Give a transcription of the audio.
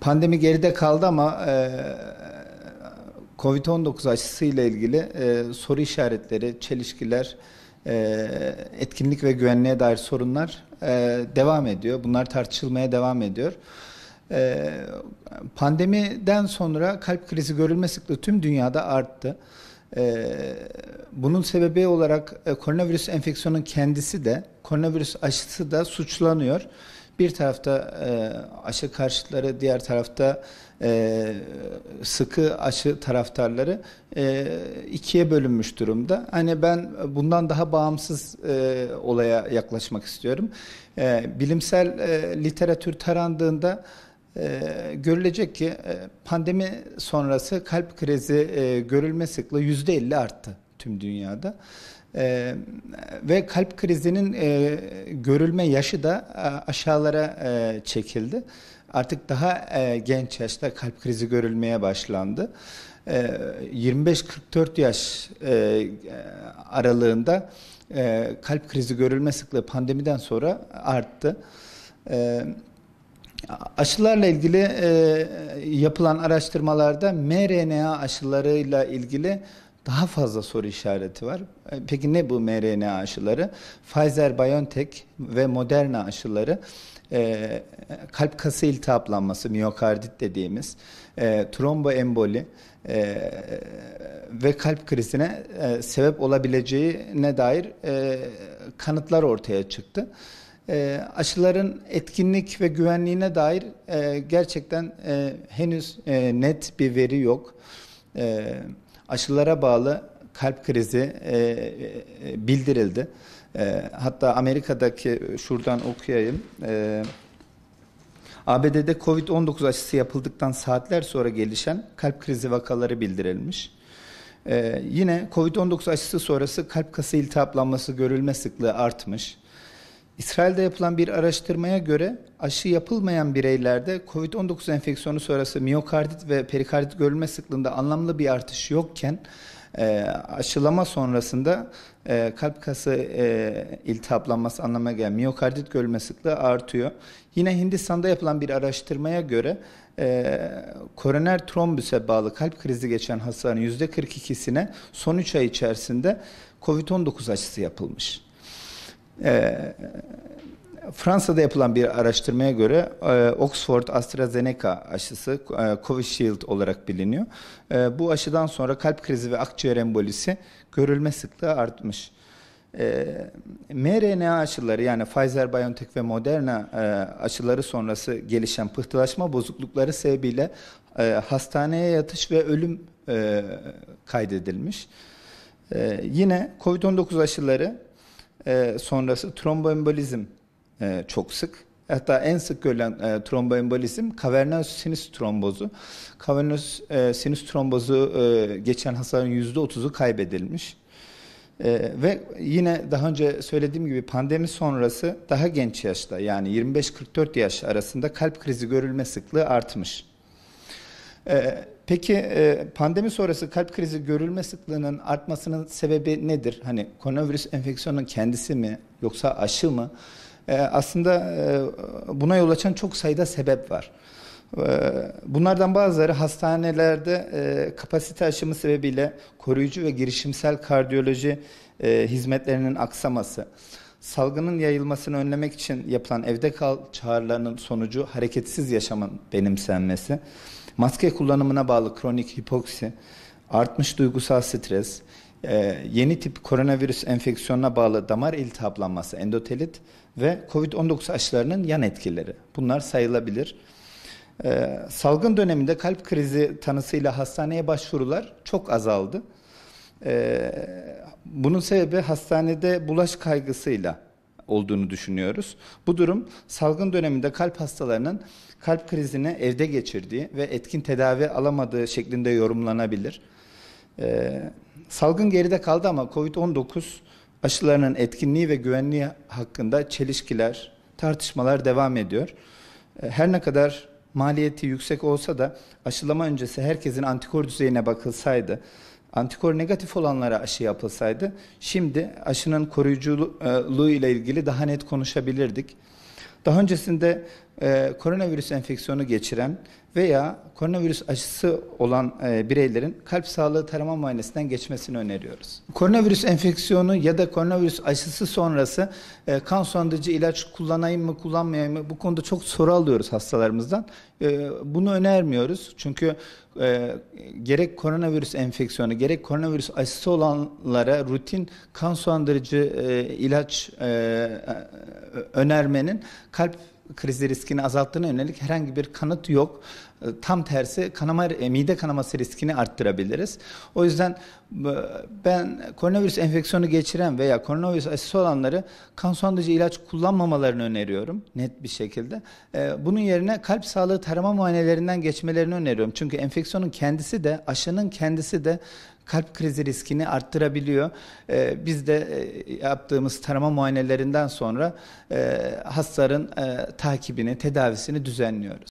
Pandemi geride kaldı ama e, Covid-19 aşısıyla ilgili e, soru işaretleri, çelişkiler, e, etkinlik ve güvenliğe dair sorunlar e, devam ediyor. Bunlar tartışılmaya devam ediyor. E, pandemiden sonra kalp krizi görülme sıklığı tüm dünyada arttı. E, bunun sebebi olarak e, koronavirüs enfeksiyonun kendisi de, koronavirüs aşısı da suçlanıyor bir tarafta e, aşı karşıtları, diğer tarafta e, sıkı aşı taraftarları e, ikiye bölünmüş durumda. Hani ben bundan daha bağımsız e, olaya yaklaşmak istiyorum. E, bilimsel e, literatür tarandığında e, görülecek ki e, pandemi sonrası kalp krizi e, görülme sıklığı %50 arttı tüm dünyada. Ee, ve kalp krizinin e, görülme yaşı da e, aşağılara e, çekildi. Artık daha e, genç yaşta kalp krizi görülmeye başlandı. E, 25-44 yaş e, aralığında e, kalp krizi görülme sıklığı pandemiden sonra arttı. E, Aşılarla ilgili e, yapılan araştırmalarda mRNA aşılarıyla ilgili daha fazla soru işareti var. E, peki ne bu mRNA aşıları? Pfizer-BioNTech ve Moderna aşıları e, kalp kası iltihaplanması, miyokardit dediğimiz, e, tromboemboli e, ve kalp krizine e, sebep olabileceğine dair e, kanıtlar ortaya çıktı. E, aşıların etkinlik ve güvenliğine dair e, gerçekten e, henüz e, net bir veri yok. Evet aşılara bağlı kalp krizi e, e, bildirildi. E, hatta Amerika'daki şuradan okuyayım. E, ABD'de COVID-19 aşısı yapıldıktan saatler sonra gelişen kalp krizi vakaları bildirilmiş. Ee, yine COVID-19 aşısı sonrası kalp kası iltihaplanması görülme sıklığı artmış. İsrail'de yapılan bir araştırmaya göre aşı yapılmayan bireylerde COVID-19 enfeksiyonu sonrası miyokardit ve perikardit görülme sıklığında anlamlı bir artış yokken e, aşılama sonrasında e, kalp kası e, iltihaplanması anlamına gelen miyokardit görülme sıklığı artıyor. Yine Hindistan'da yapılan bir araştırmaya göre e, koroner trombüse bağlı kalp krizi geçen hastaların %42'sine son 3 ay içerisinde COVID-19 aşısı yapılmış. E, Fransa'da yapılan bir araştırmaya göre e, Oxford AstraZeneca aşısı e, Covishield olarak biliniyor. E, bu aşıdan sonra kalp krizi ve akciğer embolisi görülme sıklığı artmış. E, mRNA aşıları yani Pfizer, BioNTech ve Moderna e, aşıları sonrası gelişen pıhtılaşma bozuklukları sebebiyle e, hastaneye yatış ve ölüm e, kaydedilmiş. E, yine COVID-19 aşıları e, sonrası tromboembolizm e, çok sık. Hatta en sık görülen e, tromboembolizm kavernöz sinüs trombozu. Kavernöz e, sinüs trombozu e, geçen hastaların %30'u kaybedilmiş. Ee, ve yine daha önce söylediğim gibi pandemi sonrası daha genç yaşta yani 25-44 yaş arasında kalp krizi görülme sıklığı artmış. Ee, Peki e, pandemi sonrası kalp krizi görülme sıklığının artmasının sebebi nedir? Hani koronavirüs enfeksiyonun kendisi mi yoksa aşı mı? E, aslında e, buna yol açan çok sayıda sebep var. Bunlardan bazıları hastanelerde kapasite aşımı sebebiyle koruyucu ve girişimsel kardiyoloji hizmetlerinin aksaması, salgının yayılmasını önlemek için yapılan evde kal çağrılarının sonucu hareketsiz yaşamın benimsenmesi, Maske kullanımına bağlı kronik hipoksi, artmış duygusal stres, e, yeni tip koronavirüs enfeksiyonuna bağlı damar iltihaplanması, endotelit ve COVID-19 aşılarının yan etkileri. Bunlar sayılabilir. E, salgın döneminde kalp krizi tanısıyla hastaneye başvurular çok azaldı. E, bunun sebebi hastanede bulaş kaygısıyla olduğunu düşünüyoruz. Bu durum salgın döneminde kalp hastalarının kalp krizini evde geçirdiği ve etkin tedavi alamadığı şeklinde yorumlanabilir. Ee, salgın geride kaldı ama COVID-19 aşılarının etkinliği ve güvenliği hakkında çelişkiler, tartışmalar devam ediyor. Ee, her ne kadar maliyeti yüksek olsa da aşılama öncesi herkesin antikor düzeyine bakılsaydı Antikor negatif olanlara aşı yapılsaydı şimdi aşının koruyuculuğu e, ile ilgili daha net konuşabilirdik. Daha öncesinde e, koronavirüs enfeksiyonu geçiren veya koronavirüs aşısı olan e, bireylerin kalp sağlığı tarama muayenesinden geçmesini öneriyoruz. Koronavirüs enfeksiyonu ya da koronavirüs aşısı sonrası e, kan sulandırıcı ilaç kullanayım mı kullanmayayım mı bu konuda çok soru alıyoruz hastalarımızdan. E, bunu önermiyoruz çünkü e, gerek koronavirüs enfeksiyonu gerek koronavirüs aşısı olanlara rutin kan sulandırıcı e, ilaç e, e önermenin kalp krizi riskini azalttığına yönelik herhangi bir kanıt yok. Ee, tam tersi kanama, e, mide kanaması riskini arttırabiliriz. O yüzden ben koronavirüs enfeksiyonu geçiren veya koronavirüs aşısı olanları kan sulandırıcı ilaç kullanmamalarını öneriyorum net bir şekilde. Ee, bunun yerine kalp sağlığı tarama muayenelerinden geçmelerini öneriyorum. Çünkü enfeksiyonun kendisi de aşının kendisi de kalp krizi riskini arttırabiliyor. Ee, biz de e, yaptığımız tarama muayenelerinden sonra e, hastaların e, takibini, tedavisini düzenliyoruz.